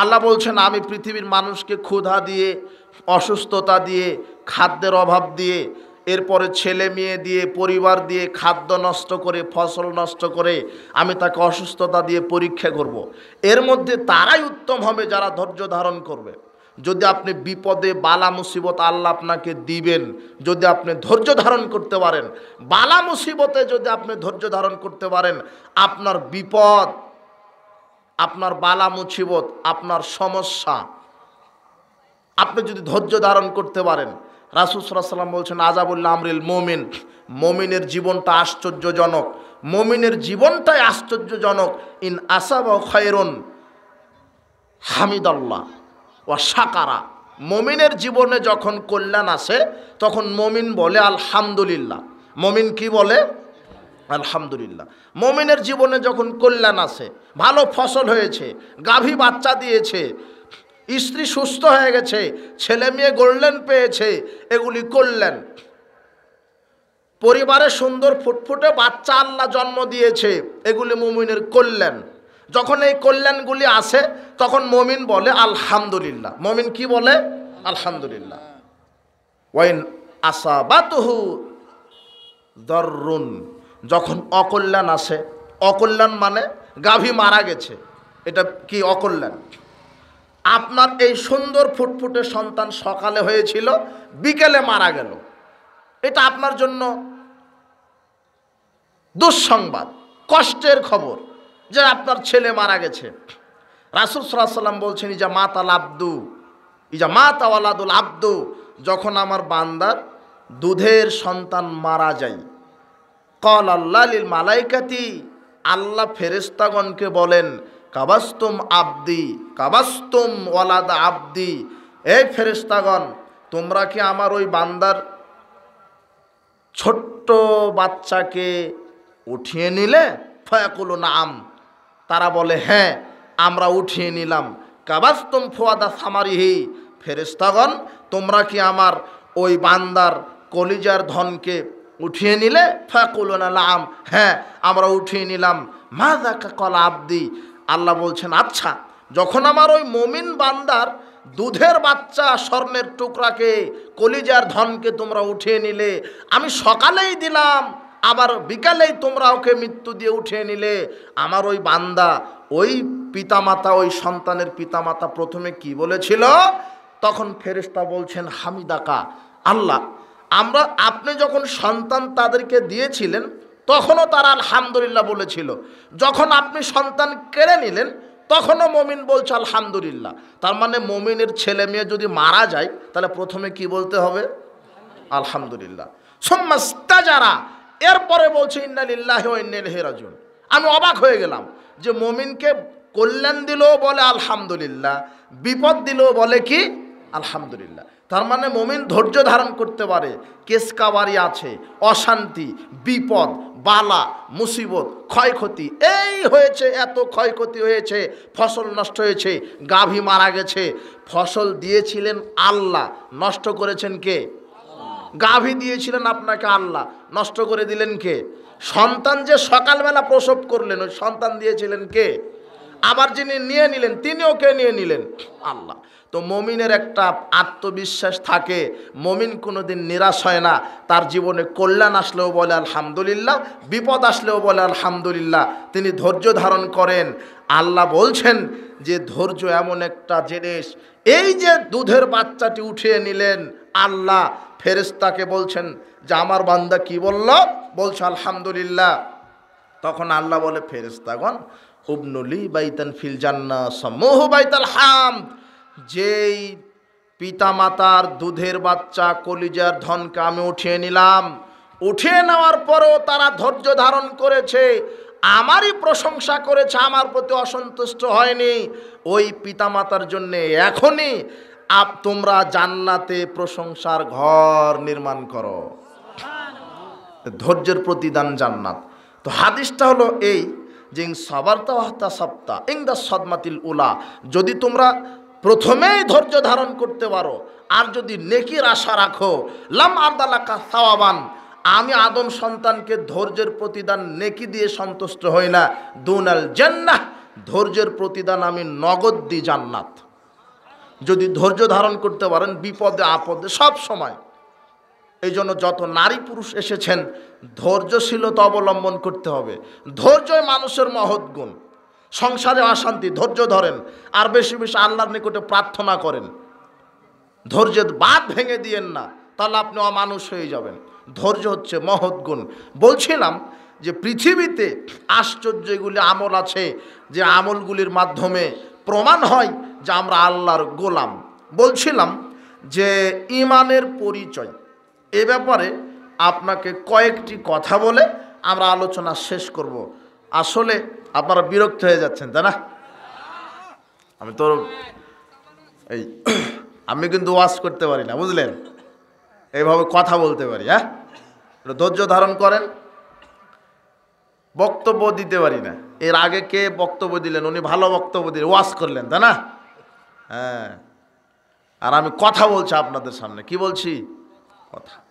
আল্লাহ বলছেন আমি পৃথিবীর মানুষকে ক্ষুধা দিয়ে অসুস্থতা দিয়ে খাদ্যের অভাব দিয়ে এরপরে ছেলে মেয়ে দিয়ে পরিবার দিয়ে খাদ্য নষ্ট করে ফসল নষ্ট করে আমি তাকে অসুস্থতা দিয়ে পরীক্ষা করব। এর মধ্যে তারাই উত্তম হবে যারা ধৈর্য ধারণ করবে যদি আপনি বিপদে বালা মুসিবত আল্লাহ আপনাকে দিবেন যদি আপনি ধৈর্য ধারণ করতে পারেন বালা মুসিবতে যদি আপনি ধৈর্য ধারণ করতে পারেন আপনার বিপদ আপনার বালা মুছিবত আপনার সমস্যা আপনি যদি ধৈর্য ধারণ করতে পারেন রাসুসাল্লাম বলছেন আজাবুল্লাহ আমরিল মমিন মমিনের জীবনটা আশ্চর্যজনক মমিনের জীবনটাই আশ্চর্যজনক ইন আসাব খায়রুন হামিদাল্লাহ ওয়া সাকারা মমিনের জীবনে যখন কল্যাণ আসে তখন মমিন বলে আলহামদুলিল্লাহ মমিন কি বলে আলহামদুলিল্লাহ মমিনের জীবনে যখন কল্যাণ আছে ভালো ফসল হয়েছে গাভী বাচ্চা দিয়েছে স্ত্রী সুস্থ হয়ে গেছে ছেলে মেয়ে গোল্ডেন পেয়েছে এগুলি করলেন পরিবারে সুন্দর ফুটফুটে বাচ্চা আল্লাহ জন্ম দিয়েছে এগুলি মমিনের কল্যাণ যখন এই কল্যাণগুলি আসে তখন মমিন বলে আলহামদুলিল্লাহ মমিন কি বলে আলহামদুলিল্লাহ ওয়াইন বাতহু দরুন যখন অকল্যাণ আসে অকল্যাণ মানে গাভী মারা গেছে এটা কি অকল্যাণ আপনার এই সুন্দর ফুটফুটে সন্তান সকালে হয়েছিল বিকেলে মারা গেল এটা আপনার জন্য দুঃসংবাদ কষ্টের খবর যে আপনার ছেলে মারা গেছে রাসুল সাল্লাম বলছেন ইজা মাতাল আব্দু ইজা মাতাওয়ালাদুল আব্দু যখন আমার বান্দার দুধের সন্তান মারা যায় কল আল্লাহ লিল মালাইকাতি আল্লাহ ফেরেস্তাগণকে বলেন কাবাস্তুম আব্দি কাবাস্তুম ওয়ালাদ আব্দি এই ফেরেস্তাগণ তোমরা কি আমার ওই বান্দার ছোট্ট বাচ্চাকে উঠিয়ে নিলে ফয়াকুলো নাম তারা বলে হ্যাঁ আমরা উঠিয়ে নিলাম কাবাস্তুম ফোয়াদা সামারিহি ফেরেস্তাগণ তোমরা কি আমার ওই বান্দার কলিজার ধনকে উঠিয়ে নিলে ফাকুলনা লাম হ্যাঁ আমরা উঠিয়ে নিলাম মা দেখা কলা আব্দি আল্লাহ বলছেন আচ্ছা যখন আমার ওই মমিন বান্দার দুধের বাচ্চা স্বর্ণের টুকরাকে কলিজার ধনকে তোমরা উঠিয়ে নিলে আমি সকালেই দিলাম আবার বিকালেই তোমরা ওকে মৃত্যু দিয়ে উঠিয়ে নিলে আমার ওই বান্দা ওই পিতামাতা ওই সন্তানের পিতামাতা প্রথমে কি বলেছিল তখন ফেরেস্তা বলছেন হামিদাকা আল্লাহ আমরা আপনি যখন সন্তান তাদেরকে দিয়েছিলেন তখনও তারা আলহামদুলিল্লাহ বলেছিল যখন আপনি সন্তান কেড়ে নিলেন তখনও মমিন বলছে আলহামদুলিল্লাহ তার মানে মমিনের ছেলে মেয়ে যদি মারা যায় তাহলে প্রথমে কি বলতে হবে আলহামদুলিল্লাহ সোম্মাস্তা যারা এরপরে বলছে ইন্নালিল্লাহ ইন্নালহেরাজুন আমি অবাক হয়ে গেলাম যে মমিনকে কল্যাণ দিলেও বলে আলহামদুলিল্লাহ বিপদ দিলেও বলে কি আলহামদুলিল্লাহ তার মানে মোমিন ধৈর্য ধারণ করতে পারে কেসকাবারি আছে অশান্তি বিপদ বালা মুসিবত ক্ষয়ক্ষতি এই হয়েছে এত ক্ষয়ক্ষতি হয়েছে ফসল নষ্ট হয়েছে গাভী মারা গেছে ফসল দিয়েছিলেন আল্লাহ নষ্ট করেছেন কে গাভী দিয়েছিলেন আপনাকে আল্লাহ নষ্ট করে দিলেন কে সন্তান যে সকালবেলা প্রসব করলেন ওই সন্তান দিয়েছিলেন কে আবার যিনি নিয়ে নিলেন তিনি ওকে নিয়ে নিলেন আল্লাহ তো মমিনের একটা আত্মবিশ্বাস থাকে মমিন কোনো দিন নিরাশ হয় না তার জীবনে কল্যাণ আসলেও বলে আলহামদুলিল্লাহ বিপদ আসলেও বলে আলহামদুলিল্লাহ তিনি ধৈর্য ধারণ করেন আল্লাহ বলছেন যে ধৈর্য এমন একটা জিনিস এই যে দুধের বাচ্চাটি উঠিয়ে নিলেন আল্লাহ ফেরেস্তাকে বলছেন যে আমার বান্দা কি বলল বলছে আলহামদুলিল্লাহ তখন আল্লাহ বলে ফেরেস্তাগণ হুবনুলি বাইতান ফিল জান্না সমূহ বাইতাল হাম যেই পিতামাতার দুধের বাচ্চা কলিজার ধনকে আমি উঠিয়ে নিলাম উঠিয়ে নেওয়ার পরও তারা ধৈর্য ধারণ করেছে আমারই প্রশংসা করেছে আমার প্রতি অসন্তুষ্ট হয়নি ওই পিতামাতার জন্যে এখনই আপ তোমরা জান্নাতে প্রশংসার ঘর নির্মাণ করো ধৈর্যের প্রতিদান জান্নাত তো হাদিসটা হলো এই জিং সবার্তা সপ্তাহ ইং দা সদমাতিল উলা যদি তোমরা প্রথমেই ধৈর্য ধারণ করতে পারো আর যদি নেকির আশা রাখো লাম আদালাকা সাওয়াবান আমি আদম সন্তানকে ধৈর্যের প্রতিদান নেকি দিয়ে সন্তুষ্ট হই না দুনাল জান্নাহ ধৈর্যের প্রতিদান আমি নগদ দি জান্নাত যদি ধৈর্য ধারণ করতে পারেন বিপদে আপদে সব সময় এই জন্য যত নারী পুরুষ এসেছেন ধৈর্যশীলতা অবলম্বন করতে হবে ধৈর্যই মানুষের মহৎ গুণ সংসারে অশান্তি ধৈর্য ধরেন আর বেশি বেশি আল্লাহর নিকটে প্রার্থনা করেন ধৈর্যের বাদ ভেঙে দিয়েন না তাহলে আপনি অমানুষ হয়ে যাবেন ধৈর্য হচ্ছে মহৎ গুণ বলছিলাম যে পৃথিবীতে আশ্চর্য এগুলি আমল আছে যে আমলগুলির মাধ্যমে প্রমাণ হয় যে আমরা আল্লাহর গোলাম বলছিলাম যে ইমানের পরিচয় এ ব্যাপারে আপনাকে কয়েকটি কথা বলে আমরা আলোচনা শেষ করব আসলে আপনারা বিরক্ত হয়ে যাচ্ছেন তাই না আমি তোর এই আমি কিন্তু ওয়াশ করতে পারি না বুঝলেন এইভাবে কথা বলতে পারি হ্যাঁ ধৈর্য ধারণ করেন বক্তব্য দিতে পারি না এর আগে কে বক্তব্য দিলেন উনি ভালো বক্তব্য দিলেন ওয়াশ করলেন তাই না হ্যাঁ আর আমি কথা বলছি আপনাদের সামনে কি বলছি কথা